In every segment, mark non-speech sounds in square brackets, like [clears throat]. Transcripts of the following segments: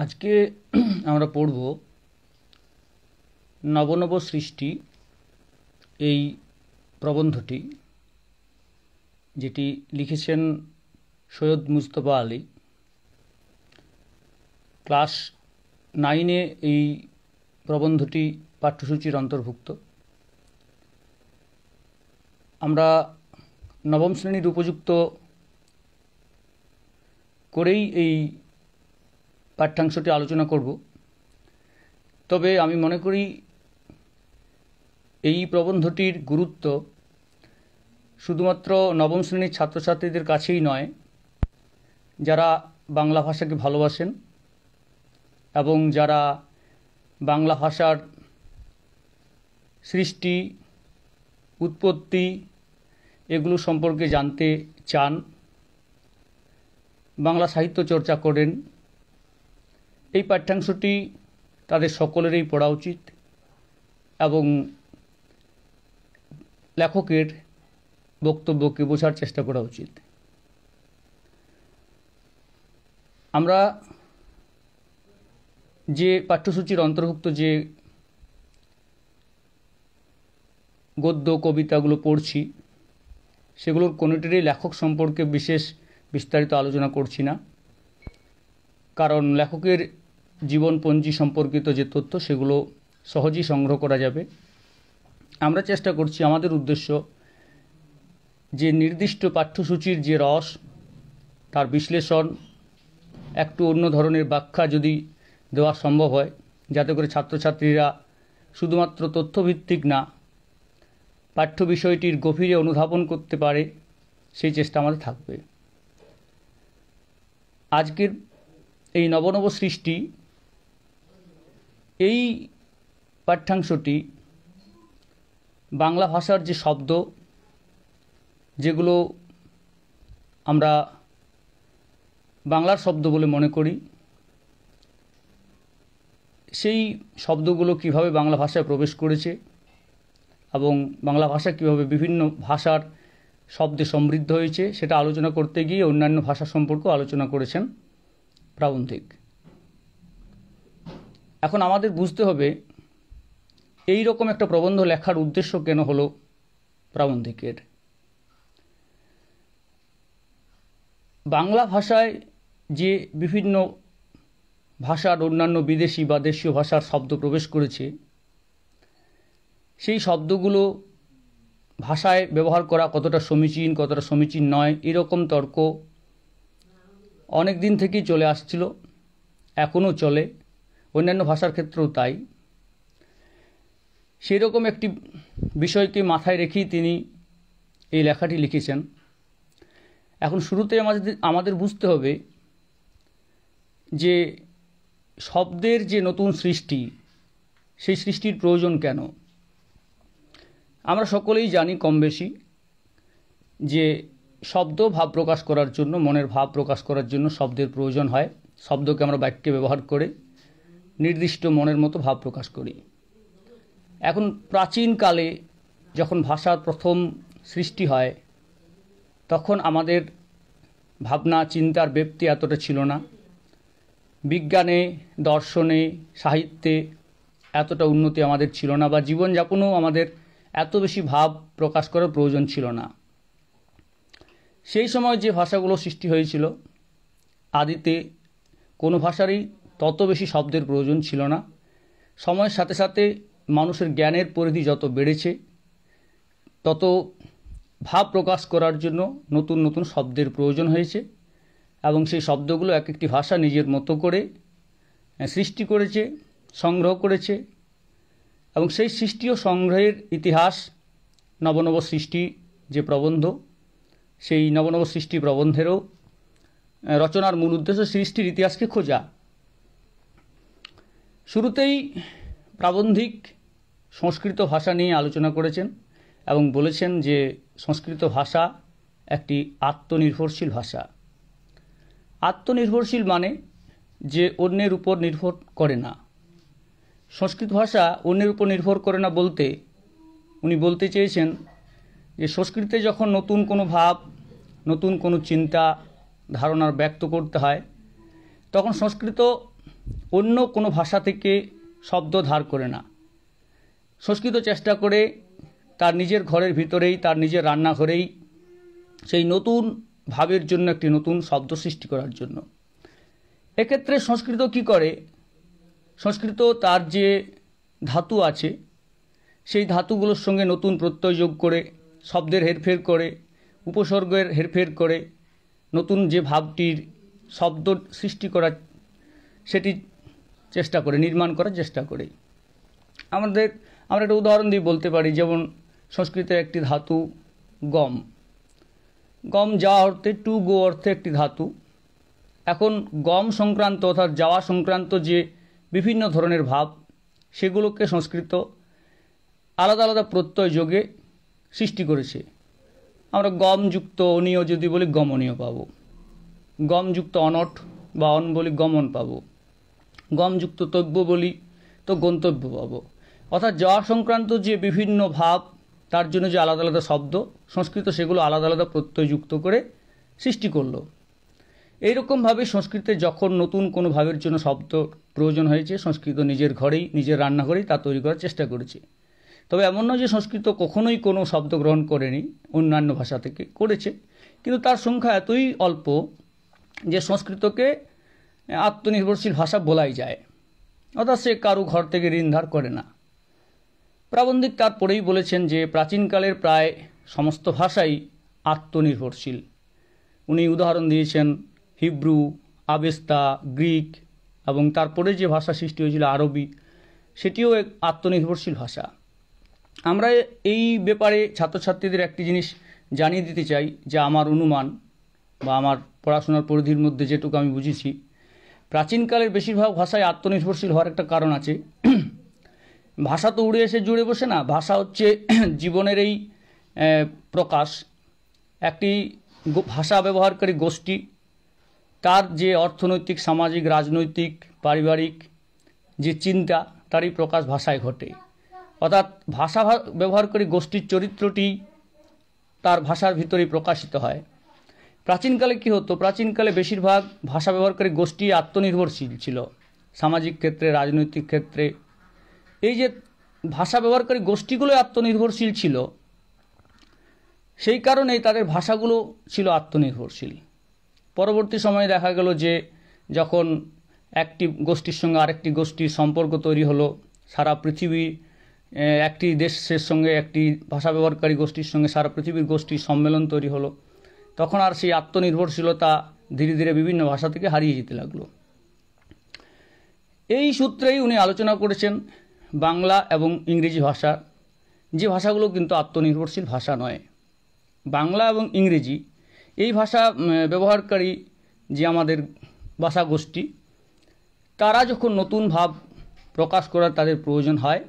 আজকে আমরা পড়ব নবনব সৃষ্টি এই প্রবন্ধটি যেটি লিখেছেন সৈয়দ মুস্তফা আলী ক্লাস নাইনে এই প্রবন্ধটি পাঠ্যসূচির অন্তর্ভুক্ত আমরা নবম শ্রেণীর উপযুক্ত করেই এই পাঠ্যাংশটি আলোচনা করব তবে আমি মনে করি এই প্রবন্ধটির গুরুত্ব শুধুমাত্র নবম শ্রেণীর ছাত্রছাত্রীদের কাছেই নয় যারা বাংলা ভাষাকে ভালোবাসেন এবং যারা বাংলা ভাষার সৃষ্টি উৎপত্তি এগুলো সম্পর্কে জানতে চান বাংলা সাহিত্য চর্চা করেন এই পাঠ্যাংশটি তাদের সকলেরই পড়া উচিত এবং লেখকের বক্তব্যকে বোঝার চেষ্টা করা উচিত আমরা যে পাঠ্যসূচির অন্তর্ভুক্ত যে গদ্য কবিতাগুলো পড়ছি সেগুলোর কোনোটিরই লেখক সম্পর্কে বিশেষ বিস্তারিত আলোচনা করছি না কারণ লেখকের জীবনপঞ্জি সম্পর্কিত যে তথ্য সেগুলো সহজেই সংগ্রহ করা যাবে আমরা চেষ্টা করছি আমাদের উদ্দেশ্য যে নির্দিষ্ট পাঠ্যসূচির যে রস তার বিশ্লেষণ একটু অন্য ধরনের ব্যাখ্যা যদি দেওয়া সম্ভব হয় যাতে করে ছাত্রছাত্রীরা শুধুমাত্র তথ্যভিত্তিক না পাঠ্য বিষয়টির গভীরে অনুধাবন করতে পারে সেই চেষ্টা আমাদের থাকবে আজকের এই নবনব সৃষ্টি এই পাঠ্যাংশটি বাংলা ভাষার যে শব্দ যেগুলো আমরা বাংলার শব্দ বলে মনে করি সেই শব্দগুলো কিভাবে বাংলা ভাষায় প্রবেশ করেছে এবং বাংলা ভাষা কিভাবে বিভিন্ন ভাষার শব্দে সমৃদ্ধ হয়েছে সেটা আলোচনা করতে গিয়ে অন্যান্য ভাষা সম্পর্কেও আলোচনা করেছেন প্রাবন্ধিক এখন আমাদের বুঝতে হবে এই রকম একটা প্রবন্ধ লেখার উদ্দেশ্য কেন হলো প্রাবন্ধিকের বাংলা ভাষায় যে বিভিন্ন ভাষার অন্যান্য বিদেশি বা দেশীয় ভাষার শব্দ প্রবেশ করেছে সেই শব্দগুলো ভাষায় ব্যবহার করা কতটা সমীচীন কতটা সমীচীন নয় এরকম তর্ক অনেক দিন থেকেই চলে আসছিল এখনও চলে অন্যান্য ভাষার ক্ষেত্রেও তাই সেরকম একটি বিষয়কে মাথায় রেখেই তিনি এই লেখাটি লিখেছেন এখন শুরুতে আমাদের আমাদের বুঝতে হবে যে শব্দের যে নতুন সৃষ্টি সেই সৃষ্টির প্রয়োজন কেন আমরা সকলেই জানি কম বেশি যে শব্দ ভাব প্রকাশ করার জন্য মনের ভাব প্রকাশ করার জন্য শব্দের প্রয়োজন হয় শব্দকে আমরা বাক্যে ব্যবহার করে নির্দিষ্ট মনের মতো ভাব প্রকাশ করি এখন প্রাচীনকালে যখন ভাষার প্রথম সৃষ্টি হয় তখন আমাদের ভাবনা চিন্তার ব্যক্তি এতটা ছিল না বিজ্ঞানে দর্শনে সাহিত্যে এতটা উন্নতি আমাদের ছিল না বা জীবনযাপনেও আমাদের এত বেশি ভাব প্রকাশ করার প্রয়োজন ছিল না সেই সময় যে ভাষাগুলো সৃষ্টি হয়েছিল আদিতে কোনো ভাষারই তত বেশি শব্দের প্রয়োজন ছিল না সময়ের সাথে সাথে মানুষের জ্ঞানের পরিধি যত বেড়েছে তত ভাব প্রকাশ করার জন্য নতুন নতুন শব্দের প্রয়োজন হয়েছে এবং সেই শব্দগুলো এক একটি ভাষা নিজের মতো করে সৃষ্টি করেছে সংগ্রহ করেছে এবং সেই সৃষ্টি ও সংগ্রহের ইতিহাস নবনব সৃষ্টি যে প্রবন্ধ সেই নবনব সৃষ্টি প্রবন্ধেরও রচনার মূল উদ্দেশ্য সৃষ্টির ইতিহাসকে খোঁজা শুরুতেই প্রাবন্ধিক সংস্কৃত ভাষা নিয়ে আলোচনা করেছেন এবং বলেছেন যে সংস্কৃত ভাষা একটি আত্মনির্ভরশীল ভাষা আত্মনির্ভরশীল মানে যে অন্যের উপর নির্ভর করে না সংস্কৃত ভাষা অন্যের উপর নির্ভর করে না বলতে উনি বলতে চেয়েছেন যে সংস্কৃতে যখন নতুন কোনো ভাব নতুন কোনো চিন্তা ধারণার ব্যক্ত করতে হয় তখন সংস্কৃত অন্য কোনো ভাষা থেকে শব্দ ধার করে না সংস্কৃত চেষ্টা করে তার নিজের ঘরের ভিতরেই তার নিজের রান্নাঘরেই সেই নতুন ভাবের জন্য একটি নতুন শব্দ সৃষ্টি করার জন্য এক্ষেত্রে সংস্কৃত কি করে সংস্কৃত তার যে ধাতু আছে সেই ধাতুগুলোর সঙ্গে নতুন প্রত্যয় যোগ করে শব্দের হেরফের করে উপসর্গের হেরফের করে নতুন যে ভাবটির শব্দ সৃষ্টি করার সেটি চেষ্টা করে নির্মাণ করার চেষ্টা করি আমাদের আমরা একটা উদাহরণ দিয়ে বলতে পারি যেমন সংস্কৃতের একটি ধাতু গম গম যাওয়া অর্থে টু গো অর্থে একটি ধাতু এখন গম সংক্রান্ত অর্থাৎ যাওয়া সংক্রান্ত যে বিভিন্ন ধরনের ভাব সেগুলোকে সংস্কৃত আলাদা আলাদা প্রত্যয় যোগে সৃষ্টি করেছে আমরা গমযুক্ত অনীয় যদি বলি গমনীয় পাব গমযুক্ত অনট বা অন বলি গমন পাবো গমযুক্ত তব্য বলি তো গন্তব্য পাবো অর্থাৎ যাওয়া সংক্রান্ত যে বিভিন্ন ভাব তার জন্য যে আলাদা আলাদা শব্দ সংস্কৃত সেগুলো আলাদা আলাদা প্রত্যয় যুক্ত করে সৃষ্টি করলো এইরকমভাবে সংস্কৃতে যখন নতুন কোনো ভাবের জন্য শব্দ প্রয়োজন হয়েছে সংস্কৃত নিজের ঘরেই নিজের রান্নাঘরেই তা তৈরি করার চেষ্টা করেছে তবে এমন নয় যে সংস্কৃত কখনোই কোনো শব্দ গ্রহণ করেনি অন্যান্য ভাষা থেকে করেছে কিন্তু তার সংখ্যা এতই অল্প যে সংস্কৃতকে আত্মনির্ভরশীল ভাষা বলাই যায় অর্থাৎ সে কারো ঘর থেকে ঋণ ধার করে না প্রাবন্ধিক তারপরেই বলেছেন যে প্রাচীনকালের প্রায় সমস্ত ভাষাই আত্মনির্ভরশীল উনি উদাহরণ দিয়েছেন হিব্রু আবেস্তা গ্রিক এবং তারপরে যে ভাষা সৃষ্টি হয়েছিল আরবি সেটিও এক আত্মনির্ভরশীল ভাষা আমরা এই ব্যাপারে ছাত্রছাত্রীদের একটি জিনিস জানিয়ে দিতে চাই যে আমার অনুমান বা আমার পড়াশোনার পরিধির মধ্যে যেটুকু আমি বুঝেছি প্রাচীনকালের বেশিরভাগ ভাষায় আত্মনির্ভরশীল হওয়ার একটা কারণ আছে ভাষা তো উড়ে এসে জুড়ে বসে না ভাষা হচ্ছে [clears throat] জীবনের এই প্রকাশ একটি ভাষা ব্যবহারকারী গোষ্ঠী তার যে অর্থনৈতিক সামাজিক রাজনৈতিক পারিবারিক যে চিন্তা তারই প্রকাশ ভাষায় ঘটে অর্থাৎ ভাষা ব্যবহারকারী গোষ্ঠীর চরিত্রটি তার ভাষার ভিতরেই প্রকাশিত হয় প্রাচীনকালে কি হতো প্রাচীনকালে বেশিরভাগ ভাষা ব্যবহারকারী গোষ্ঠী আত্মনির্ভরশীল ছিল সামাজিক ক্ষেত্রে রাজনৈতিক ক্ষেত্রে এই যে ভাষা ব্যবহারকারী গোষ্ঠীগুলো আত্মনির্ভরশীল ছিল সেই কারণেই তাদের ভাষাগুলো ছিল আত্মনির্ভরশীল পরবর্তী সময়ে দেখা গেল যে যখন একটি গোষ্ঠীর সঙ্গে আরেকটি গোষ্ঠীর সম্পর্ক তৈরি হলো সারা পৃথিবী একটি দেশের সঙ্গে একটি ভাষা ব্যবহারকারী গোষ্ঠীর সঙ্গে সারা পৃথিবীর গোষ্ঠীর সম্মেলন তৈরি হলো তখন আর সেই আত্মনির্ভরশীলতা ধীরে ধীরে বিভিন্ন ভাষা থেকে হারিয়ে যেতে লাগলো এই সূত্রেই উনি আলোচনা করেছেন বাংলা এবং ইংরেজি ভাষা যে ভাষাগুলো কিন্তু আত্মনির্ভরশীল ভাষা নয় বাংলা এবং ইংরেজি এই ভাষা ব্যবহারকারী যে আমাদের ভাষা গোষ্ঠী তারা যখন নতুন ভাব প্রকাশ করার তাদের প্রয়োজন হয়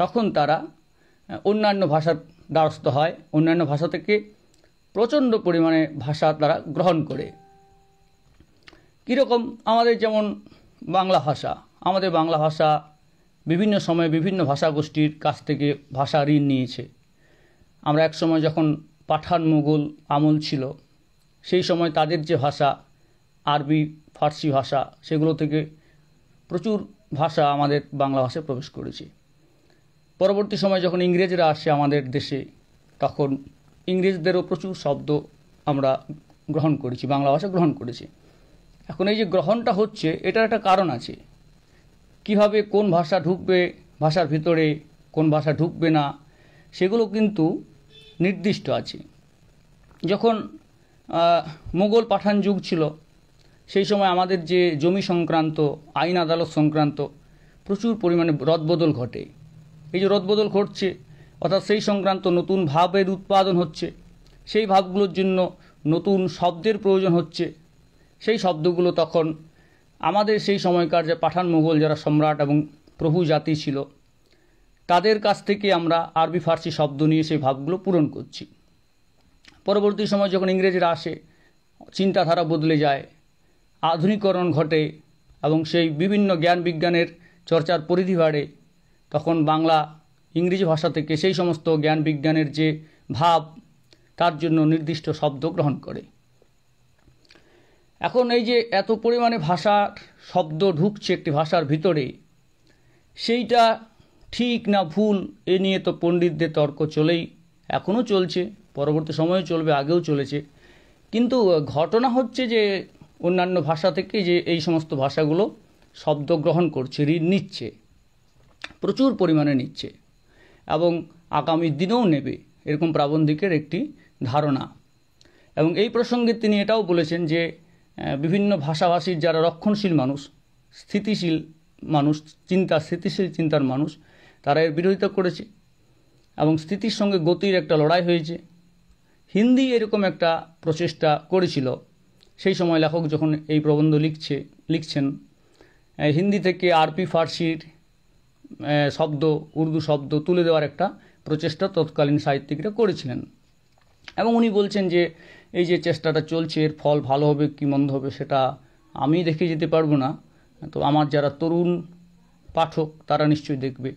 তখন তারা অন্যান্য ভাষার দ্বারস্থ হয় অন্যান্য ভাষা থেকে প্রচণ্ড পরিমাণে ভাষা তারা গ্রহণ করে কীরকম আমাদের যেমন বাংলা ভাষা আমাদের বাংলা ভাষা বিভিন্ন সময়ে বিভিন্ন ভাষা গোষ্ঠীর কাছ থেকে ভাষা ঋণ নিয়েছে আমরা এক সময় যখন পাঠান মুঘল আমল ছিল সেই সময় তাদের যে ভাষা আরবি ফার্সি ভাষা সেগুলো থেকে প্রচুর ভাষা আমাদের বাংলা ভাষায় প্রবেশ করেছে পরবর্তী সময় যখন ইংরেজরা আসে আমাদের দেশে তখন ইংরেজদেরও প্রচুর শব্দ আমরা গ্রহণ করেছি বাংলা ভাষা গ্রহণ করেছি এখন এই যে গ্রহণটা হচ্ছে এটার একটা কারণ আছে কিভাবে কোন ভাষা ঢুকবে ভাষার ভিতরে কোন ভাষা ঢুকবে না সেগুলো কিন্তু নির্দিষ্ট আছে যখন মোগল পাঠান যুগ ছিল সেই সময় আমাদের যে জমি সংক্রান্ত আইন আদালত সংক্রান্ত প্রচুর পরিমাণে রদবদল ঘটে এই যে রদবদল ঘটছে অর্থাৎ সেই সংক্রান্ত নতুন ভাবের উৎপাদন হচ্ছে সেই ভাবগুলোর জন্য নতুন শব্দের প্রয়োজন হচ্ছে সেই শব্দগুলো তখন আমাদের সেই সময়কার যে পাঠান মোগল যারা সম্রাট এবং প্রভু জাতি ছিল তাদের কাছ থেকে আমরা আরবি ফার্সি শব্দ নিয়ে সেই ভাবগুলো পূরণ করছি পরবর্তী সময় যখন ইংরেজরা আসে চিন্তাধারা বদলে যায় আধুনিকরণ ঘটে এবং সেই বিভিন্ন জ্ঞান বিজ্ঞানের চর্চার পরিধি বাড়ে তখন বাংলা ইংরেজি ভাষা থেকে সেই সমস্ত জ্ঞান বিজ্ঞানের যে ভাব তার জন্য নির্দিষ্ট শব্দ গ্রহণ করে এখন এই যে এত পরিমাণে ভাষার শব্দ ঢুকছে একটি ভাষার ভিতরে সেইটা ঠিক না ভুল এ নিয়ে তো পণ্ডিতদের তর্ক চলেই এখনও চলছে পরবর্তী সময়ে চলবে আগেও চলেছে কিন্তু ঘটনা হচ্ছে যে অন্যান্য ভাষা থেকে যে এই সমস্ত ভাষাগুলো শব্দ গ্রহণ করছে ঋণ নিচ্ছে প্রচুর পরিমাণে নিচ্ছে এবং আগামী দিনেও নেবে এরকম প্রাবন্ধিকের একটি ধারণা এবং এই প্রসঙ্গে তিনি এটাও বলেছেন যে বিভিন্ন ভাষাভাষীর যারা রক্ষণশীল মানুষ স্থিতিশীল মানুষ চিন্তা স্থিতিশীল চিন্তার মানুষ তারা এর বিরোধিতা করেছে এবং স্থিতির সঙ্গে গতির একটা লড়াই হয়েছে হিন্দি এরকম একটা প্রচেষ্টা করেছিল সেই সময় লেখক যখন এই প্রবন্ধ লিখছে লিখছেন হিন্দি থেকে আরপি ফার্সির শব্দ উর্দু শব্দ তুলে দেওয়ার একটা প্রচেষ্টা তৎকালীন সাহিত্যিকরা করেছিলেন এবং উনি বলছেন যে এই যে চেষ্টাটা চলছে এর ফল ভালো হবে কি মন্দ হবে সেটা আমি দেখে যেতে পারবো না তো আমার যারা তরুণ পাঠক তারা নিশ্চয়ই দেখবে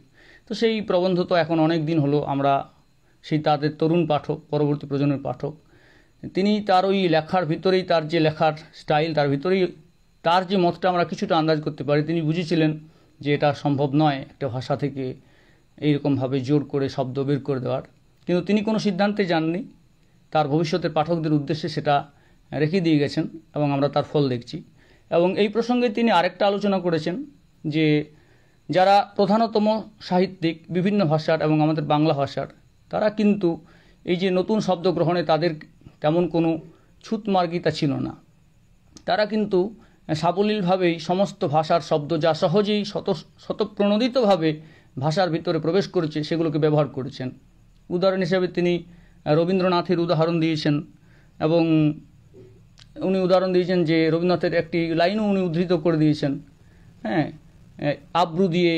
তো সেই প্রবন্ধ তো এখন অনেক দিন হলো আমরা সেই তাদের তরুণ পাঠক পরবর্তী প্রজন্মের পাঠক তিনি তার ওই লেখার ভিতরেই তার যে লেখার স্টাইল তার ভিতরেই তার যে মতটা আমরা কিছুটা আন্দাজ করতে পারি তিনি বুঝেছিলেন যে এটা সম্ভব নয় একটা ভাষা থেকে এইরকমভাবে জোর করে শব্দ বের করে দেওয়ার কিন্তু তিনি কোনো সিদ্ধান্তে যাননি তার ভবিষ্যতের পাঠকদের উদ্দেশ্যে সেটা রেখে দিয়ে গেছেন এবং আমরা তার ফল দেখছি এবং এই প্রসঙ্গে তিনি আরেকটা আলোচনা করেছেন যে যারা প্রধানতম সাহিত্যিক বিভিন্ন ভাষার এবং আমাদের বাংলা ভাষার তারা কিন্তু এই যে নতুন শব্দ গ্রহণে তাদের তেমন কোনো ছুতমার্গিতা ছিল না তারা কিন্তু সাবলীলভাবেই সমস্ত ভাষার শব্দ যা সহজেই শত শতপ্রণোদিতভাবে ভাষার ভিতরে প্রবেশ করেছে সেগুলোকে ব্যবহার করেছেন উদাহরণ হিসেবে তিনি রবীন্দ্রনাথের উদাহরণ দিয়েছেন এবং উনি উদাহরণ দিয়েছেন যে রবীন্দ্রনাথের একটি লাইনও উনি উদ্ধৃত করে দিয়েছেন হ্যাঁ আব্রু দিয়ে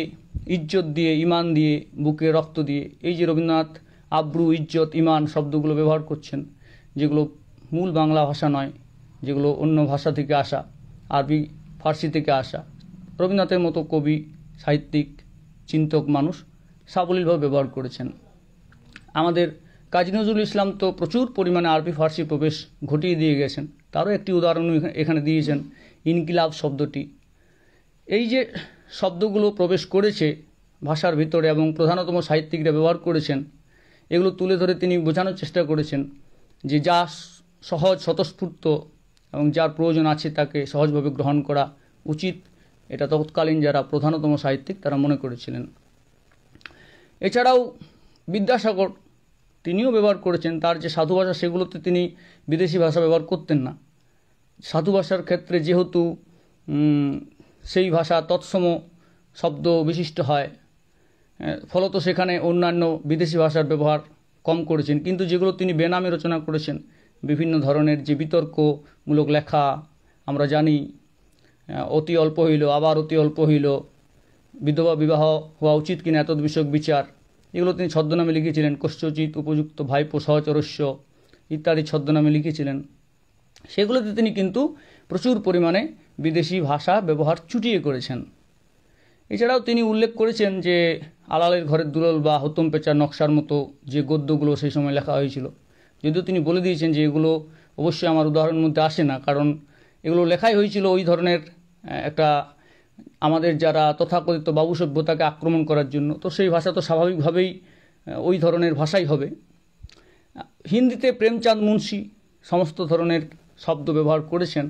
ইজ্জত দিয়ে ইমান দিয়ে বুকে রক্ত দিয়ে এই যে রবীন্দ্রনাথ আব্রু ইজ্জত ইমান শব্দগুলো ব্যবহার করছেন যেগুলো মূল বাংলা ভাষা নয় যেগুলো অন্য ভাষা থেকে আসা আরবি ফার্সি থেকে আসা রবীন্দ্রনাথের মতো কবি সাহিত্যিক চিন্তক মানুষ সাবলীলভাবে ব্যবহার করেছেন আমাদের কাজী নজরুল ইসলাম তো প্রচুর পরিমাণে আরবি ফার্সি প্রবেশ ঘটিয়ে দিয়ে গেছেন তারও একটি উদাহরণ এখানে দিয়েছেন ইনকিলাব শব্দটি এই যে শব্দগুলো প্রবেশ করেছে ভাষার ভিতরে এবং প্রধানতম সাহিত্যিকরা ব্যবহার করেছেন এগুলো তুলে ধরে তিনি বোঝানোর চেষ্টা করেছেন যে যা সহজ স্বতঃস্ফূর্ত এবং যার প্রয়োজন আছে তাকে সহজভাবে গ্রহণ করা উচিত এটা তৎকালীন যারা প্রধানতম সাহিত্যিক তারা মনে করেছিলেন এছাড়াও বিদ্যাসাগর তিনিও ব্যবহার করেছেন তার যে সাধু ভাষা সেগুলোতে তিনি বিদেশি ভাষা ব্যবহার করতেন না সাধু ভাষার ক্ষেত্রে যেহেতু সেই ভাষা তৎসম শব্দ বিশিষ্ট হয় ফলত সেখানে অন্যান্য বিদেশি ভাষার ব্যবহার কম করেছেন কিন্তু যেগুলো তিনি বেনামে রচনা করেছেন বিভিন্ন ধরনের যে বিতর্ক মূলক লেখা আমরা জানি অতি অল্প হইল আবার অতি অল্প হইল বিধবা বিবাহ হওয়া উচিত কিনা এত বিষয়ক বিচার এগুলো তিনি ছদ্মনামে লিখেছিলেন কোষ্ঠচিত উপযুক্ত ভাইপো সহচরস্য ইত্যাদি ছদ্মনামে লিখেছিলেন সেগুলোতে তিনি কিন্তু প্রচুর পরিমাণে বিদেশি ভাষা ব্যবহার চুটিয়ে করেছেন এছাড়াও তিনি উল্লেখ করেছেন যে আলালের ঘরের দুলল বা হতম পেঁচা নকশার মতো যে গদ্যগুলো সেই সময় লেখা হয়েছিল যদিও তিনি বলে দিয়েছেন যে এগুলো অবশ্যই আমার উদাহরণের মধ্যে আসে না কারণ এগুলো লেখাই হয়েছিল ওই ধরনের একটা আমাদের যারা তথাকথিত বাবু সভ্যতাকে আক্রমণ করার জন্য তো সেই ভাষা তো স্বাভাবিকভাবেই ওই ধরনের ভাষাই হবে হিন্দিতে প্রেমচাঁদ মুন্সি সমস্ত ধরনের শব্দ ব্যবহার করেছেন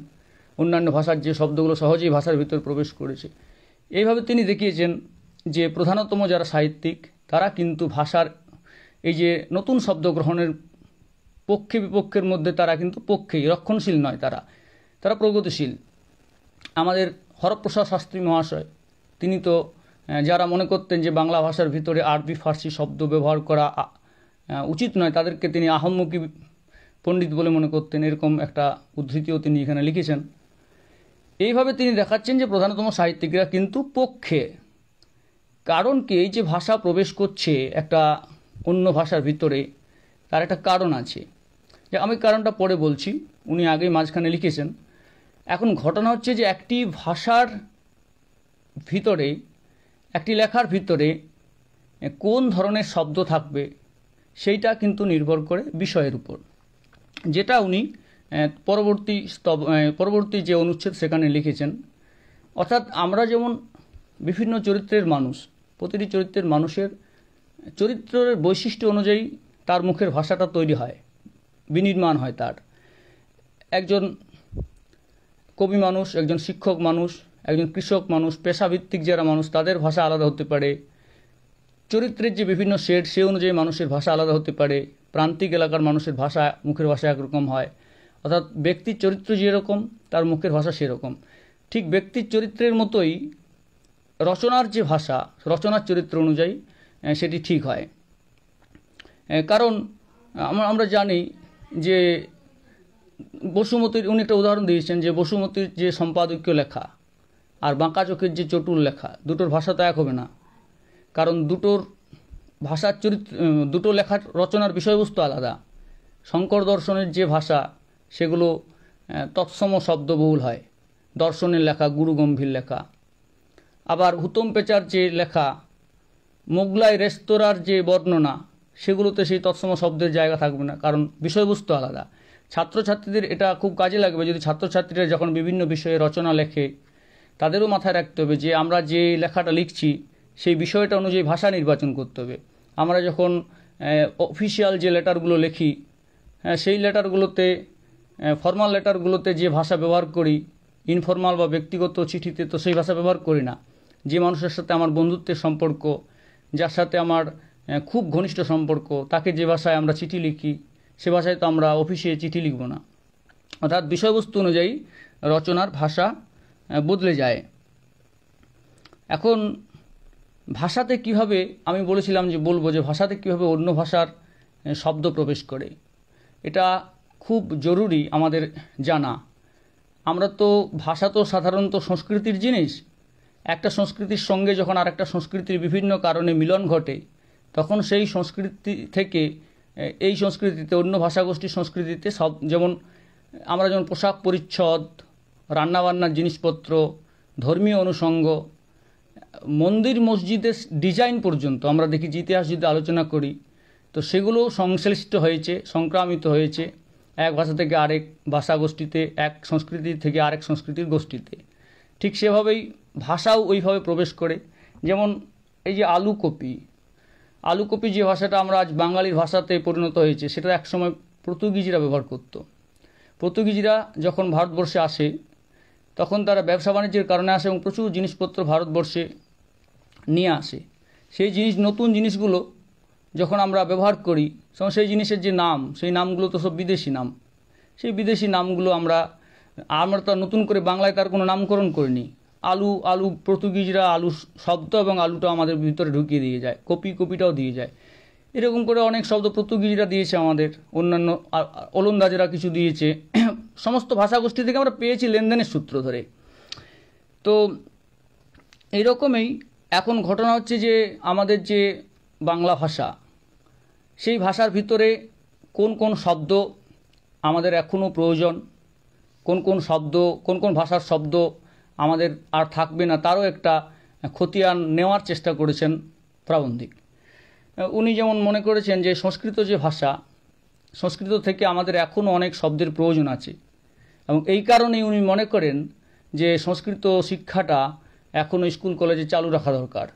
অন্যান্য ভাষার যে শব্দগুলো সহজেই ভাষার ভিতর প্রবেশ করেছে এইভাবে তিনি দেখিয়েছেন যে প্রধানতম যারা সাহিত্যিক তারা কিন্তু ভাষার এই যে নতুন শব্দ গ্রহণের পক্ষে বিপক্ষের মধ্যে তারা কিন্তু পক্ষেই রক্ষণশীল নয় তারা তারা প্রগতিশীল আমাদের হরপ্রসাদ শাস্ত্রী মহাশয় তিনি তো যারা মনে করতেন যে বাংলা ভাষার ভিতরে আরবি ফার্সি শব্দ ব্যবহার করা উচিত নয় তাদেরকে তিনি আহমুখী পণ্ডিত বলে মনে করতেন এরকম একটা উদ্ধৃতিও তিনি এখানে লিখেছেন এইভাবে তিনি দেখাচ্ছেন যে প্রধানতম সাহিত্যিকরা কিন্তু পক্ষে কারণ কি এই যে ভাষা প্রবেশ করছে একটা অন্য ভাষার ভিতরে তার একটা কারণ আছে আমি কারণটা পরে বলছি উনি আগেই মাঝখানে লিখেছেন এখন ঘটনা হচ্ছে যে একটি ভাষার ভিতরে একটি লেখার ভিতরে কোন ধরনের শব্দ থাকবে সেইটা কিন্তু নির্ভর করে বিষয়ের উপর যেটা উনি পরবর্তী স্তব পরবর্তী যে অনুচ্ছেদ সেখানে লিখেছেন অর্থাৎ আমরা যেমন বিভিন্ন চরিত্রের মানুষ প্রতিটি চরিত্রের মানুষের চরিত্রের বৈশিষ্ট্য অনুযায়ী তার মুখের ভাষাটা তৈরি হয় বিনির্মাণ হয় তার একজন কবি মানুষ একজন শিক্ষক মানুষ একজন কৃষক মানুষ পেশাভিত্তিক যারা মানুষ তাদের ভাষা আলাদা হতে পারে চরিত্রের যে বিভিন্ন শেড সে অনুযায়ী মানুষের ভাষা আলাদা হতে পারে প্রান্তিক এলাকার মানুষের ভাষা মুখের ভাষা একরকম হয় অর্থাৎ ব্যক্তির চরিত্র যেরকম তার মুখের ভাষা সেরকম ঠিক ব্যক্তির চরিত্রের মতোই রচনার যে ভাষা রচনার চরিত্র অনুযায়ী সেটি ঠিক হয় কারণ আমরা জানি যে বসুমতির উনি একটা উদাহরণ দিয়েছেন যে বসুমতির যে সম্পাদকীয় লেখা আর বাঁকা চোখের যে চটুল লেখা দুটোর ভাষা তো এক হবে না কারণ দুটোর ভাষার চরিত্র দুটো লেখার রচনার বিষয়বস্তু আলাদা শঙ্কর দর্শনের যে ভাষা সেগুলো তৎসম শব্দবহুল হয় দর্শনের লেখা গুরুগম্ভীর লেখা আবার হুতম পেচার যে লেখা মোগলাই রেস্তোরাঁর যে বর্ণনা সেগুলোতে সেই তৎসম শব্দের জায়গা থাকবে না কারণ বিষয়বস্তু আলাদা ছাত্রছাত্রীদের এটা খুব কাজে লাগবে যদি ছাত্রছাত্রীরা যখন বিভিন্ন বিষয়ে রচনা লেখে তাদেরও মাথায় রাখতে হবে যে আমরা যে লেখাটা লিখছি সেই বিষয়টা অনুযায়ী ভাষা নির্বাচন করতে হবে আমরা যখন অফিসিয়াল যে লেটারগুলো লেখি হ্যাঁ সেই লেটারগুলোতে ফর্মাল লেটারগুলোতে যে ভাষা ব্যবহার করি ইনফর্মাল বা ব্যক্তিগত চিঠিতে তো সেই ভাষা ব্যবহার করি না যে মানুষের সাথে আমার বন্ধুত্বের সম্পর্ক যার সাথে আমার হ্যাঁ, খুব ঘনিষ্ঠ সম্পর্ক তাকে যে ভাষায় আমরা চিঠি লিখি সে ভাষায় তো আমরা অফিসে চিঠি লিখব না অর্থাৎ বিষয়বস্তু অনুযায়ী রচনার ভাষা বদলে যায় এখন ভাষাতে কিভাবে আমি বলেছিলাম যে বলবো যে ভাষাতে কিভাবে অন্য ভাষার শব্দ প্রবেশ করে এটা খুব জরুরি আমাদের জানা আমরা তো ভাষা তো সাধারণত সংস্কৃতির জিনিস একটা সংস্কৃতির সঙ্গে যখন আর একটা সংস্কৃতির বিভিন্ন কারণে মিলন ঘটে তখন সেই সংস্কৃতি থেকে এই সংস্কৃতিতে অন্য ভাষাগোষ্ঠীর সংস্কৃতিতে সব যেমন আমরা যেমন পোশাক পরিচ্ছদ রান্নাবান্নার জিনিসপত্র ধর্মীয় অনুষঙ্গ মন্দির মসজিদের ডিজাইন পর্যন্ত আমরা দেখি ইতিহাস যদি আলোচনা করি তো সেগুলো সংশ্লিষ্ট হয়েছে সংক্রামিত হয়েছে এক ভাষা থেকে আরেক ভাষা গোষ্ঠীতে এক সংস্কৃতি থেকে আরেক সংস্কৃতির গোষ্ঠীতে ঠিক সেভাবেই ভাষাও ওইভাবে প্রবেশ করে যেমন এই যে আলু কপি আলুকপি যে ভাষাটা আমরা আজ বাঙালির ভাষাতে পরিণত হয়েছে সেটা একসময় পর্তুগিজিরা ব্যবহার করত পর্তুগিজিরা যখন ভারতবর্ষে আসে তখন তারা ব্যবসা বাণিজ্যের কারণে আসে এবং প্রচুর জিনিসপত্র ভারতবর্ষে নিয়ে আসে সেই জিনিস নতুন জিনিসগুলো যখন আমরা ব্যবহার করি তখন সেই জিনিসের যে নাম সেই নামগুলো তো সব বিদেশি নাম সেই বিদেশি নামগুলো আমরা আমরা তো নতুন করে বাংলায় তার কোনো নামকরণ করিনি আলু আলু পর্তুগিজরা আলু শব্দ এবং আলুটা আমাদের ভিতরে ঢুকিয়ে দিয়ে যায় কপি কপিটাও দিয়ে যায় এরকম করে অনেক শব্দ পর্তুগিজরা দিয়েছে আমাদের অন্যান্য ওলন্দাজরা কিছু দিয়েছে [clears throat] সমস্ত ভাষাগোষ্ঠী থেকে আমরা পেয়েছি লেনদেনের সূত্র ধরে তো এরকমই এখন ঘটনা হচ্ছে যে আমাদের যে বাংলা ভাষা সেই ভাষার ভিতরে কোন কোন শব্দ আমাদের এখনও প্রয়োজন কোন কোন শব্দ কোন কোন ভাষার শব্দ আমাদের আর থাকবে না তারও একটা খতিয়ান নেওয়ার চেষ্টা করেছেন প্রাবন্ধিক উনি যেমন মনে করেছেন যে সংস্কৃত যে ভাষা সংস্কৃত থেকে আমাদের এখনও অনেক শব্দের প্রয়োজন আছে এবং এই কারণেই উনি মনে করেন যে সংস্কৃত শিক্ষাটা এখনও স্কুল কলেজে চালু রাখা দরকার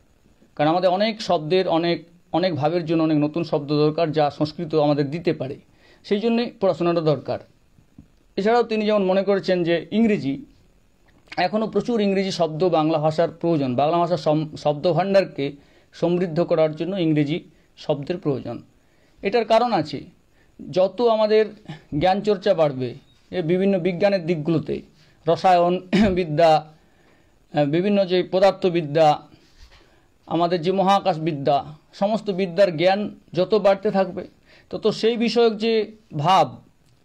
কারণ আমাদের অনেক শব্দের অনেক অনেক ভাবের জন্য অনেক নতুন শব্দ দরকার যা সংস্কৃত আমাদের দিতে পারে সেই জন্যই পড়াশোনাটা দরকার এছাড়াও তিনি যেমন মনে করেছেন যে ইংরেজি এখনও প্রচুর ইংরেজি শব্দ বাংলা ভাষার প্রয়োজন বাংলা ভাষার শব্দভাণ্ডারকে সমৃদ্ধ করার জন্য ইংরেজি শব্দের প্রয়োজন এটার কারণ আছে যত আমাদের জ্ঞান চর্চা বাড়বে বিভিন্ন বিজ্ঞানের দিকগুলোতে রসায়ন [clears throat] বিদ্যা বিভিন্ন যে পদার্থবিদ্যা আমাদের যে মহাকাশ বিদ্যা সমস্ত বিদ্যার জ্ঞান যত বাড়তে থাকবে তত সেই বিষয়ক যে ভাব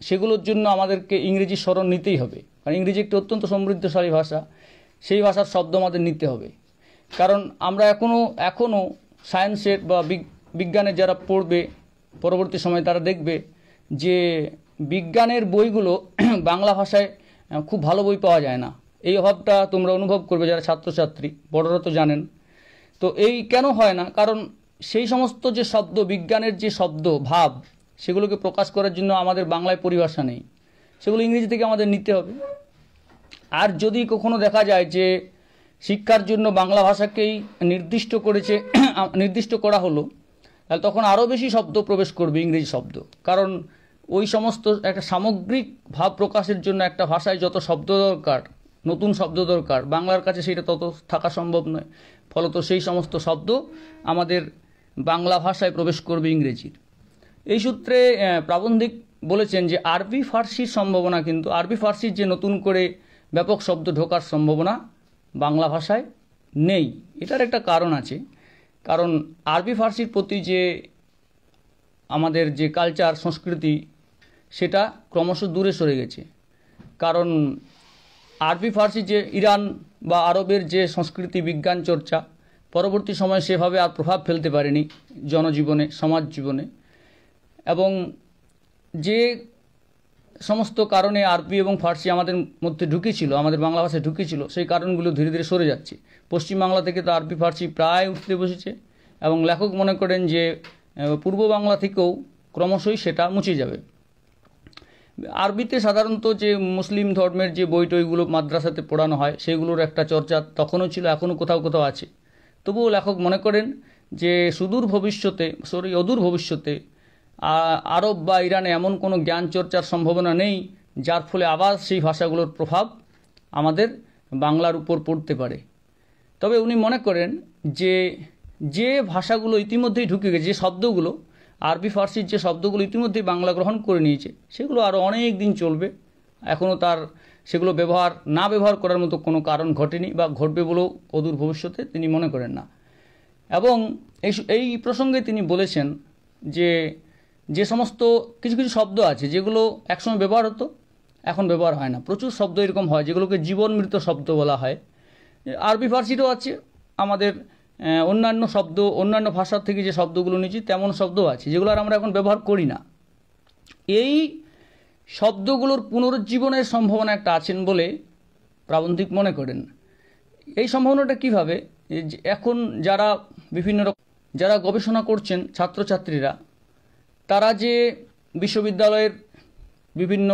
সেগুলোর জন্য আমাদেরকে ইংরেজি স্মরণ নিতেই হবে কারণ ইংরেজি একটি অত্যন্ত সমৃদ্ধশালী ভাষা সেই ভাষার শব্দ আমাদের নিতে হবে কারণ আমরা এখনও এখনও সায়েন্সের বা বিজ্ঞানের যারা পড়বে পরবর্তী সময়ে তারা দেখবে যে বিজ্ঞানের বইগুলো [clears throat] বাংলা ভাষায় খুব ভালো বই পাওয়া যায় না এই অভাবটা তোমরা অনুভব করবে যারা ছাত্রছাত্রী বড়রা তো জানেন তো এই কেন হয় না কারণ সেই সমস্ত যে শব্দ বিজ্ঞানের যে শব্দ ভাব সেগুলোকে প্রকাশ করার জন্য আমাদের বাংলায় পরিভাষা নেই সেগুলো ইংরেজি থেকে আমাদের নিতে হবে আর যদি কখনো দেখা যায় যে শিক্ষার জন্য বাংলা ভাষাকেই নির্দিষ্ট করেছে [clears throat] নির্দিষ্ট করা হলো তাহলে তখন আরও বেশি শব্দ প্রবেশ করবে ইংরেজি শব্দ কারণ ওই সমস্ত একটা সামগ্রিক ভাব প্রকাশের জন্য একটা ভাষায় যত শব্দ দরকার নতুন শব্দ দরকার বাংলার কাছে সেটা তত থাকা সম্ভব নয় ফলত সেই সমস্ত শব্দ আমাদের বাংলা ভাষায় প্রবেশ করবে ইংরেজির এই সূত্রে প্রাবন্ধিক বলেছেন যে আরবি ফার্সির সম্ভাবনা কিন্তু আরবি ফার্সির যে নতুন করে ব্যাপক শব্দ ঢোকার সম্ভাবনা বাংলা ভাষায় নেই এটার একটা কারণ আছে কারণ আরবি ফার্সির প্রতি যে আমাদের যে কালচার সংস্কৃতি সেটা ক্রমশ দূরে সরে গেছে কারণ আরবি ফার্সি যে ইরান বা আরবের যে সংস্কৃতি বিজ্ঞান চর্চা পরবর্তী সময়ে সেভাবে আর প্রভাব ফেলতে পারেনি জনজীবনে সমাজ জীবনে এবং যে সমস্ত কারণে আরবি এবং ফার্সি আমাদের মধ্যে ঢুকেছিল আমাদের বাংলা ভাষায় ঢুকেছিল সেই কারণগুলো ধীরে ধীরে সরে যাচ্ছে পশ্চিমবাংলা থেকে তো আরবি ফার্সি প্রায় উঠতে বসেছে এবং লেখক মনে করেন যে পূর্ব বাংলা থেকেও ক্রমশই সেটা মুছে যাবে আরবিতে সাধারণত যে মুসলিম ধর্মের যে বই টইগুলো মাদ্রাসাতে পড়ানো হয় সেগুলোর একটা চর্চা তখনও ছিল এখনও কোথাও কোথাও আছে তবুও লেখক মনে করেন যে সুদূর ভবিষ্যতে সরি অদূর ভবিষ্যতে আরব বা ইরানে এমন কোনো জ্ঞান চর্চার সম্ভাবনা নেই যার ফলে আবার সেই ভাষাগুলোর প্রভাব আমাদের বাংলার উপর পড়তে পারে তবে উনি মনে করেন যে যে ভাষাগুলো ইতিমধ্যেই ঢুকে গেছে যে শব্দগুলো আরবি ফার্সির যে শব্দগুলো ইতিমধ্যেই বাংলা গ্রহণ করে নিয়েছে সেগুলো আরও অনেক দিন চলবে এখনও তার সেগুলো ব্যবহার না ব্যবহার করার মতো কোনো কারণ ঘটেনি বা ঘটবে বলেও অদূর ভবিষ্যতে তিনি মনে করেন না এবং এই এই প্রসঙ্গে তিনি বলেছেন যে যে সমস্ত কিছু কিছু শব্দ আছে যেগুলো একসময় ব্যবহার হতো এখন ব্যবহার হয় না প্রচুর শব্দ এরকম হয় যেগুলোকে জীবন মৃত শব্দ বলা হয় আরবি ফার্সিরও আছে আমাদের অন্যান্য শব্দ অন্যান্য ভাষার থেকে যে শব্দগুলো নিয়েছি তেমন শব্দ আছে যেগুলো আর আমরা এখন ব্যবহার করি না এই শব্দগুলোর পুনরুজ্জীবনের সম্ভাবনা একটা আছেন বলে প্রাবন্ধিক মনে করেন এই সম্ভাবনাটা কীভাবে এখন যারা বিভিন্ন যারা গবেষণা করছেন ছাত্রছাত্রীরা তারা যে বিশ্ববিদ্যালয়ের বিভিন্ন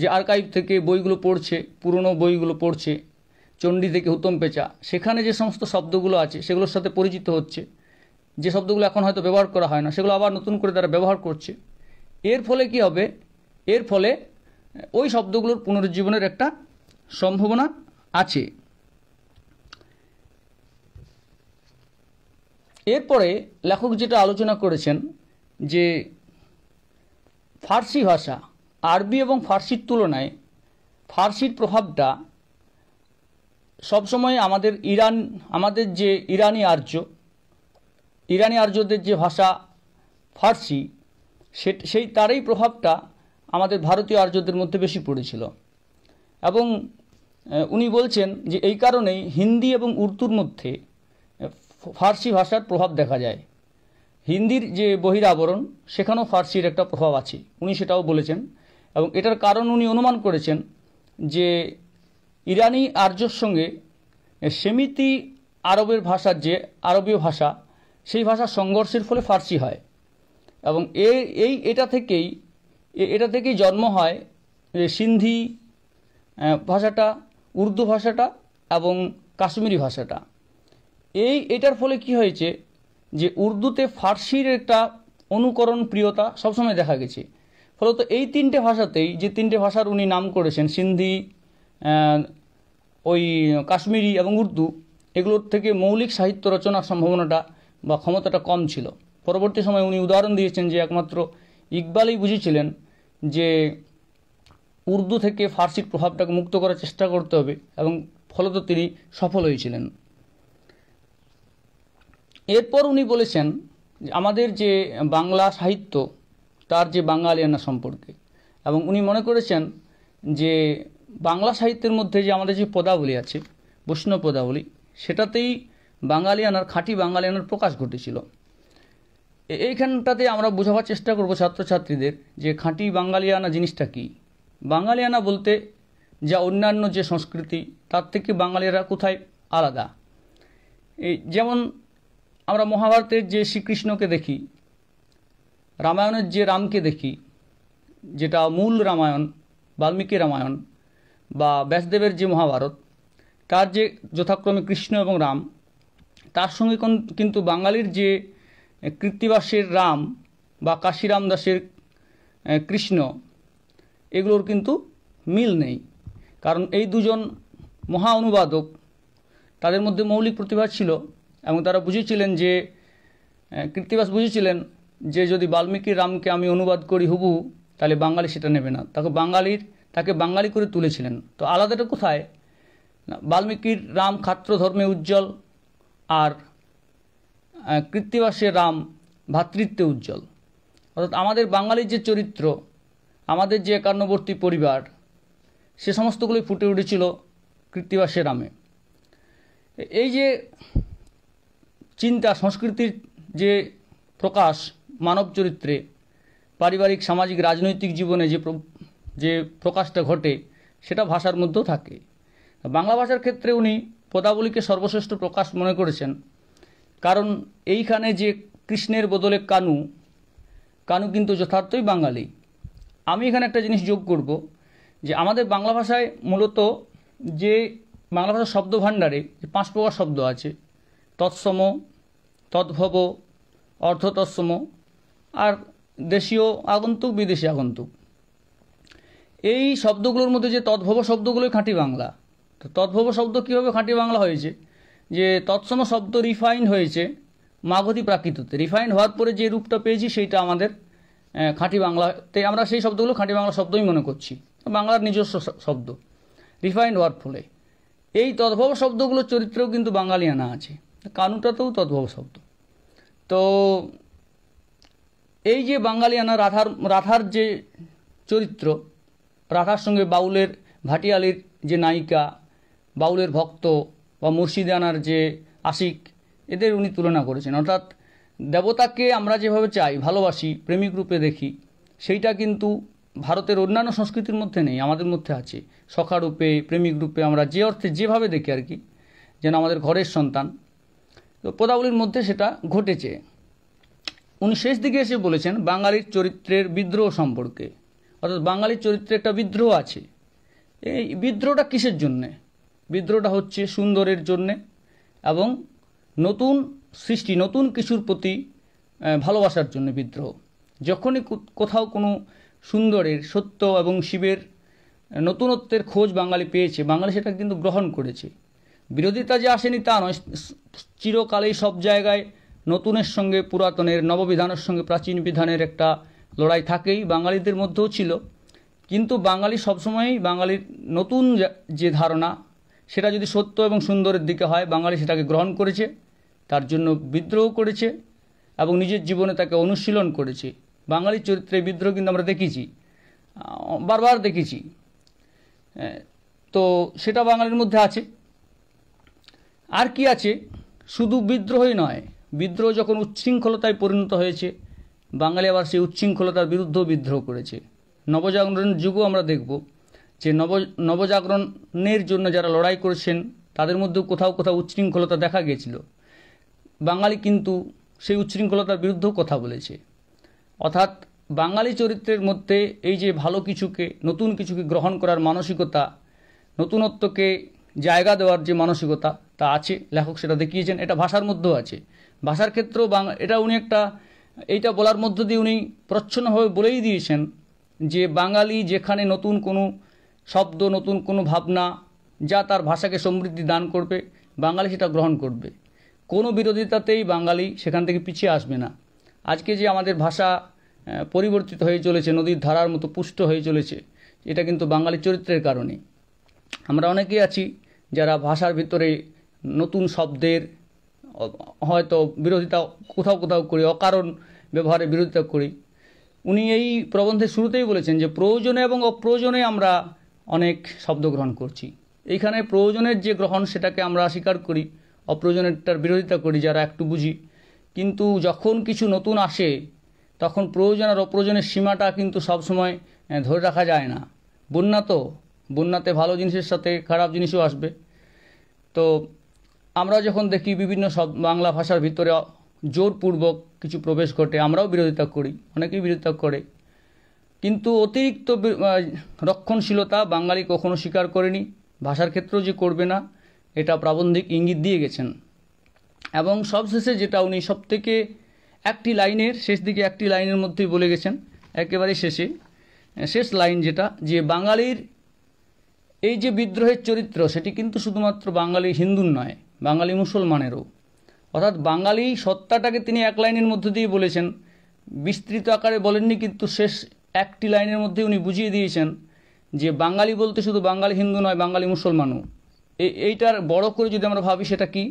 যে আর্কাইভ থেকে বইগুলো পড়ছে পুরনো বইগুলো পড়ছে চণ্ডী থেকে উত্তম পেঁচা সেখানে যে সমস্ত শব্দগুলো আছে সেগুলোর সাথে পরিচিত হচ্ছে যে শব্দগুলো এখন হয়তো ব্যবহার করা হয় না সেগুলো আবার নতুন করে তারা ব্যবহার করছে এর ফলে কি হবে এর ফলে ওই শব্দগুলোর পুনরুজ্জীবনের একটা সম্ভাবনা আছে এরপরে লেখক যেটা আলোচনা করেছেন যে ফার্সি ভাষা আরবি এবং ফার্সির তুলনায় ফার্সির প্রভাবটা সবসময় আমাদের ইরান আমাদের যে ইরানি আর্য ইরানি আর্যদের যে ভাষা ফার্সি সেই তারই প্রভাবটা আমাদের ভারতীয় আর্যদের মধ্যে বেশি পড়েছিল এবং উনি বলছেন যে এই কারণেই হিন্দি এবং উর্দুর মধ্যে ফার্সি ভাষার প্রভাব দেখা যায় হিন্দির যে বহিরাবরণ সেখানেও ফার্সির একটা প্রভাব আছে উনি সেটাও বলেছেন এবং এটার কারণ উনি অনুমান করেছেন যে ইরানি আর্যর সঙ্গে সেমিতি আরবের ভাষার যে আরবীয় ভাষা সেই ভাষা সংঘর্ষের ফলে ফার্সি হয় এবং এই এটা থেকেই এটা থেকেই জন্ম হয় যে সিন্ধি ভাষাটা উর্দু ভাষাটা এবং কাশ্মীরি ভাষাটা এই এটার ফলে কি হয়েছে যে উর্দুতে ফার্সির একটা অনুকরণ প্রিয়তা সবসময় দেখা গেছে ফলত এই তিনটে ভাষাতেই যে তিনটে ভাষার উনি নাম করেছেন সিন্ধি ওই কাশ্মীরি এবং উর্দু এগুলোর থেকে মৌলিক সাহিত্য রচনার সম্ভাবনাটা বা ক্ষমতাটা কম ছিল পরবর্তী সময় উনি উদাহরণ দিয়েছেন যে একমাত্র ইকবালই বুঝেছিলেন যে উর্দু থেকে ফার্সির প্রভাবটাকে মুক্ত করার চেষ্টা করতে হবে এবং ফলত তিনি সফল হয়েছিলেন এরপর উনি বলেছেন আমাদের যে বাংলা সাহিত্য তার যে বাঙালিয়ানা সম্পর্কে এবং উনি মনে করেছেন যে বাংলা সাহিত্যের মধ্যে যে আমাদের যে পদাবলী আছে বৈষ্ণব পদাবলী সেটাতেই বাঙালিয়ানার খাঁটি বাঙালিয়ানার প্রকাশ ঘটেছিল এইখানটাতে আমরা বোঝাবার চেষ্টা করব ছাত্রছাত্রীদের যে খাঁটি বাঙালিয়ানা জিনিসটা কী বাঙালিয়ানা বলতে যা অন্যান্য যে সংস্কৃতি তার থেকে বাঙালিরা কোথায় আলাদা এই যেমন আমরা মহাভারতের যে শ্রীকৃষ্ণকে দেখি রামায়ণের যে রামকে দেখি যেটা মূল রামায়ণ বাল্মীকি রামায়ণ বা ব্যাসদেবের যে মহাভারত তার যে যথাক্রমে কৃষ্ণ এবং রাম তার সঙ্গে কিন্তু বাঙালির যে কৃত্তিবাসের রাম বা কাশিরাম দাসের কৃষ্ণ এগুলোর কিন্তু মিল নেই কারণ এই দুজন মহা অনুবাদক তাদের মধ্যে মৌলিক প্রতিভা ছিল এবং তারা বুঝেছিলেন যে কৃত্তিবাস বুঝেছিলেন যে যদি বাল্মীকি রামকে আমি অনুবাদ করি হুবু তাহলে বাঙালি সেটা নেবে না তাকে বাঙালির তাকে বাঙালি করে তুলেছিলেন তো আলাদাটা কোথায় বাল্মীকির রাম খাত্র ধর্মে উজ্জ্বল আর কৃত্তিবাসের রাম ভাতৃত্বে উজ্জ্বল অর্থাৎ আমাদের বাঙালির যে চরিত্র আমাদের যে একান্নবর্তী পরিবার সে সমস্তগুলোই ফুটে উঠেছিল কৃত্তিবাসের রামে এই যে চিন্তা সংস্কৃতির যে প্রকাশ মানব চরিত্রে পারিবারিক সামাজিক রাজনৈতিক জীবনে যে যে প্রকাশটা ঘটে সেটা ভাষার মধ্যেও থাকে বাংলা ভাষার ক্ষেত্রে উনি পদাবলীকে সর্বশ্রেষ্ঠ প্রকাশ মনে করেছেন কারণ এইখানে যে কৃষ্ণের বদলে কানু কানু কিন্তু যথার্থই বাঙালি আমি এখানে একটা জিনিস যোগ করব যে আমাদের বাংলা ভাষায় মূলত যে বাংলা ভাষার শব্দ ভাণ্ডারে যে পাঁচ প্রকার শব্দ আছে তৎসম তদ্ভব অর্ধতৎসম আর দেশীয় আগন্তুক বিদেশি আগন্তুক এই শব্দগুলোর মধ্যে যে তদ্ভব শব্দগুলোই খাঁটি বাংলা তো তদ্ভব শব্দ কীভাবে খাঁটি বাংলা হয়েছে যে তৎসম শব্দ রিফাইন হয়েছে মাগধী প্রাকৃততে রিফাইন হওয়ার পরে যে রূপটা পেয়েছি সেইটা আমাদের খাঁটি বাংলাতে আমরা সেই শব্দগুলো খাঁটি বাংলা শব্দই মনে করছি বাংলার নিজস্ব শব্দ রিফাইন হওয়ার ফলে এই তদ্ভব শব্দগুলোর চরিত্রেও কিন্তু বাঙালি আনা আছে কানুটাতেও তদ্ভব শব্দ তো এই যে বাঙালিয়ানা রাধার রাধার যে চরিত্র রাধার সঙ্গে বাউলের ভাটিয়ালির যে নায়িকা বাউলের ভক্ত বা মুর্শিদানার যে আশিক এদের উনি তুলনা করেছেন অর্থাৎ দেবতাকে আমরা যেভাবে চাই ভালোবাসি প্রেমিক রূপে দেখি সেইটা কিন্তু ভারতের অন্যান্য সংস্কৃতির মধ্যে নেই আমাদের মধ্যে আছে সখারূপে প্রেমিক রূপে আমরা যে অর্থে যেভাবে দেখি আর কি যেন আমাদের ঘরের সন্তান তো পদাবলীর মধ্যে সেটা ঘটেছে উনি শেষ দিকে এসে বলেছেন বাঙালির চরিত্রের বিদ্রোহ সম্পর্কে অর্থাৎ বাঙালির চরিত্রে একটা বিদ্রোহ আছে এই বিদ্রোহটা কিসের জন্যে বিদ্রোহটা হচ্ছে সুন্দরের জন্যে এবং নতুন সৃষ্টি নতুন কিছুর প্রতি ভালোবাসার জন্য বিদ্রোহ যখনই কোথাও কোনো সুন্দরের সত্য এবং শিবের নতুনত্বের খোঁজ বাঙালি পেয়েছে বাঙালি সেটা কিন্তু গ্রহণ করেছে বিরোধিতা যে আসেনি তা নয় চিরকালেই সব জায়গায় নতুনের সঙ্গে পুরাতনের নববিধানের সঙ্গে প্রাচীন বিধানের একটা লড়াই থাকেই বাঙালিদের মধ্যেও ছিল কিন্তু বাঙালি সবসময়ই বাঙালির নতুন যে ধারণা সেটা যদি সত্য এবং সুন্দরের দিকে হয় বাঙালি সেটাকে গ্রহণ করেছে তার জন্য বিদ্রোহ করেছে এবং নিজের জীবনে তাকে অনুশীলন করেছে বাঙালি চরিত্রে বিদ্রোহ কিন্তু আমরা দেখেছি বারবার দেখেছি তো সেটা বাঙালির মধ্যে আছে আর কি আছে শুধু বিদ্রোহই নয় বিদ্রোহ যখন উচ্ছৃঙ্খলতায় পরিণত হয়েছে বাঙালি আবার সেই উচ্ছৃঙ্খলতার বিরুদ্ধেও বিদ্রোহ করেছে নবজাগরণ যুগও আমরা দেখব যে নব নবজাগরণের জন্য যারা লড়াই করেছেন তাদের মধ্যেও কোথাও কোথাও উচ্ছৃঙ্খলতা দেখা গিয়েছিল বাঙালি কিন্তু সেই উচ্ছৃঙ্খলতার বিরুদ্ধেও কথা বলেছে অর্থাৎ বাঙালি চরিত্রের মধ্যে এই যে ভালো কিছুকে নতুন কিছুকে গ্রহণ করার মানসিকতা নতুনত্বকে জায়গা দেওয়ার যে মানসিকতা তা আছে লেখক সেটা দেখিয়েছেন এটা ভাষার মধ্যেও আছে ভাষার ক্ষেত্রেও বাং এটা উনি একটা এইটা বলার মধ্য দিয়ে উনি প্রচ্ছন্নভাবে বলেই দিয়েছেন যে বাঙালি যেখানে নতুন কোনো শব্দ নতুন কোনো ভাবনা যা তার ভাষাকে সমৃদ্ধি দান করবে বাঙালি সেটা গ্রহণ করবে কোনো বিরোধিতাতেই বাঙালি সেখান থেকে পিছিয়ে আসবে না আজকে যে আমাদের ভাষা পরিবর্তিত হয়ে চলেছে নদীর ধারার মতো পুষ্ট হয়ে চলেছে এটা কিন্তু বাঙালি চরিত্রের কারণে আমরা অনেকেই আছি যারা ভাষার ভিতরে নতুন শব্দের হয়তো বিরোধিতা কোথাও কোথাও করি অকারণ ব্যবহারে বিরোধিতা করি উনি এই প্রবন্ধের শুরুতেই বলেছেন যে প্রয়োজনে এবং অপ্রয়োজনে আমরা অনেক শব্দ গ্রহণ করছি এইখানে প্রয়োজনের যে গ্রহণ সেটাকে আমরা স্বীকার করি অপ্রয়োজনেরটার বিরোধিতা করি যারা একটু বুঝি কিন্তু যখন কিছু নতুন আসে তখন প্রয়োজন আর অপ্রয়োজনের সীমাটা কিন্তু সবসময় ধরে রাখা যায় না বন্যা তো বন্যাতে ভালো জিনিসের সাথে খারাপ জিনিসও আসবে তো আমরা যখন দেখি বিভিন্ন সব বাংলা ভাষার ভিতরে জোরপূর্বক কিছু প্রবেশ ঘটে আমরাও বিরোধিতা করি অনেকেই বিরোধিতা করে কিন্তু অতিরিক্ত রক্ষণশীলতা বাঙালি কখনো স্বীকার করেনি ভাষার ক্ষেত্রেও যে করবে না এটা প্রাবন্ধিক ইঙ্গিত দিয়ে গেছেন এবং সবশেষে যেটা উনি সবথেকে একটি লাইনের শেষ দিকে একটি লাইনের মধ্যেই বলে গেছেন একেবারে শেষে শেষ লাইন যেটা যে বাঙালির এই যে বিদ্রোহের চরিত্র সেটি কিন্তু শুধুমাত্র বাঙালি হিন্দুর নয় বাঙালি মুসলমানেরও অর্থাৎ বাঙালি সত্তাটাকে তিনি এক লাইনের মধ্যে দিয়ে বলেছেন বিস্তৃত আকারে বলেননি কিন্তু শেষ একটি লাইনের মধ্যে উনি বুঝিয়ে দিয়েছেন যে বাঙালি বলতে শুধু বাঙালি হিন্দু নয় বাঙালি মুসলমানও এইটার বড় করে যদি আমরা ভাবি সেটা কি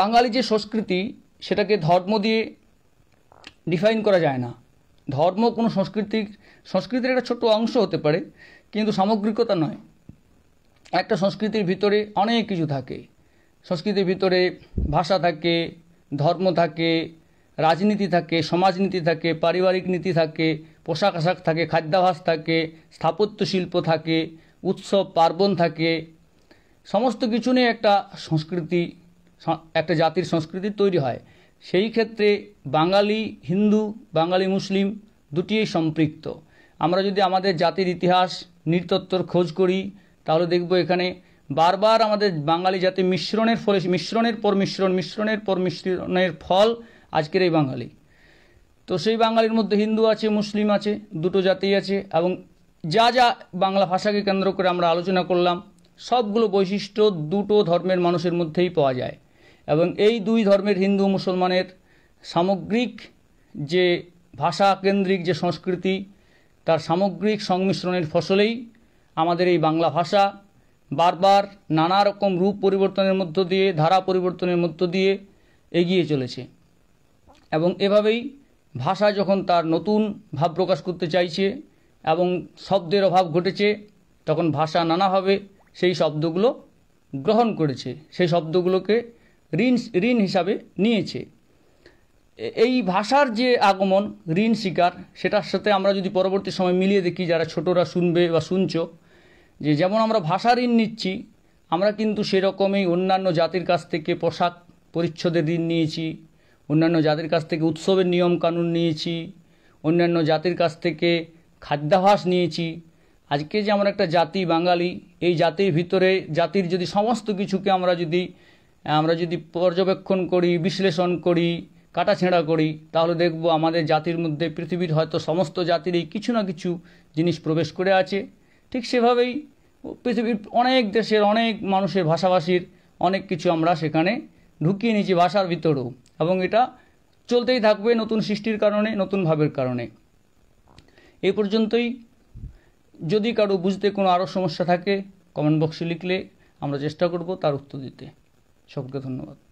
বাঙালি যে সংস্কৃতি সেটাকে ধর্ম দিয়ে ডিফাইন করা যায় না ধর্ম কোনো সংস্কৃতির সংস্কৃতির একটা ছোট অংশ হতে পারে কিন্তু সামগ্রিকতা নয় একটা সংস্কৃতির ভিতরে অনেক কিছু থাকে সংস্কৃতির ভিতরে ভাষা থাকে ধর্ম থাকে রাজনীতি থাকে সমাজনীতি থাকে পারিবারিক নীতি থাকে পোশাক আশাক থাকে খাদ্যাভাস থাকে স্থাপত্য শিল্প থাকে উৎসব পার্বণ থাকে সমস্ত কিছু নিয়ে একটা সংস্কৃতি একটা জাতির সংস্কৃতি তৈরি হয় সেই ক্ষেত্রে বাঙালি হিন্দু বাঙালি মুসলিম দুটিই সম্পৃক্ত আমরা যদি আমাদের জাতির ইতিহাস নৃতত্ত্বর খোঁজ করি তাহলে দেখব এখানে বারবার আমাদের বাঙালি জাতি মিশ্রণের ফলে মিশ্রণের পর মিশ্রণ মিশ্রণের পর মিশ্রণের ফল আজকের এই বাঙালি তো সেই বাঙালির মধ্যে হিন্দু আছে মুসলিম আছে দুটো জাতি আছে এবং যা যা বাংলা ভাষাকে কেন্দ্র করে আমরা আলোচনা করলাম সবগুলো বৈশিষ্ট্য দুটো ধর্মের মানুষের মধ্যেই পাওয়া যায় এবং এই দুই ধর্মের হিন্দু মুসলমানের সামগ্রিক যে ভাষা কেন্দ্রিক যে সংস্কৃতি তার সামগ্রিক সংমিশ্রণের ফসলেই আমাদের এই বাংলা ভাষা বারবার নানা রকম রূপ পরিবর্তনের মধ্য দিয়ে ধারা পরিবর্তনের মধ্য দিয়ে এগিয়ে চলেছে এবং এভাবেই ভাষা যখন তার নতুন ভাব প্রকাশ করতে চাইছে এবং শব্দের অভাব ঘটেছে তখন ভাষা নানাভাবে সেই শব্দগুলো গ্রহণ করেছে সেই শব্দগুলোকে ঋণ ঋণ হিসাবে নিয়েছে এই ভাষার যে আগমন ঋণ শিকার সেটার সাথে আমরা যদি পরবর্তী সময় মিলিয়ে দেখি যারা ছোটরা শুনবে বা শুনছ যে যেমন আমরা ভাষা ঋণ নিচ্ছি আমরা কিন্তু সেরকমই অন্যান্য জাতির কাছ থেকে পোশাক পরিচ্ছদের ঋণ নিয়েছি অন্যান্য জাতির কাছ থেকে উৎসবের নিয়মকানুন নিয়েছি অন্যান্য জাতির কাছ থেকে খাদ্যাভাস নিয়েছি আজকে যে আমরা একটা জাতি বাঙালি এই জাতির ভিতরে জাতির যদি সমস্ত কিছুকে আমরা যদি আমরা যদি পর্যবেক্ষণ করি বিশ্লেষণ করি কাটাছেঁড়া করি তাহলে দেখব আমাদের জাতির মধ্যে পৃথিবীর হয়তো সমস্ত জাতিরই কিছু না কিছু জিনিস প্রবেশ করে আছে ঠিক সেভাবেই পৃথিবীর অনেক দেশের অনেক মানুষের ভাষাভাষীর অনেক কিছু আমরা সেখানে ঢুকিয়ে নিয়েছি ভাষার ভিতরেও এবং এটা চলতেই থাকবে নতুন সৃষ্টির কারণে নতুন ভাবের কারণে এ পর্যন্তই যদি কারো বুঝতে কোনো আরও সমস্যা থাকে কমেন্ট বক্সে লিখলে আমরা চেষ্টা করব তার উত্তর দিতে সবকে ধন্যবাদ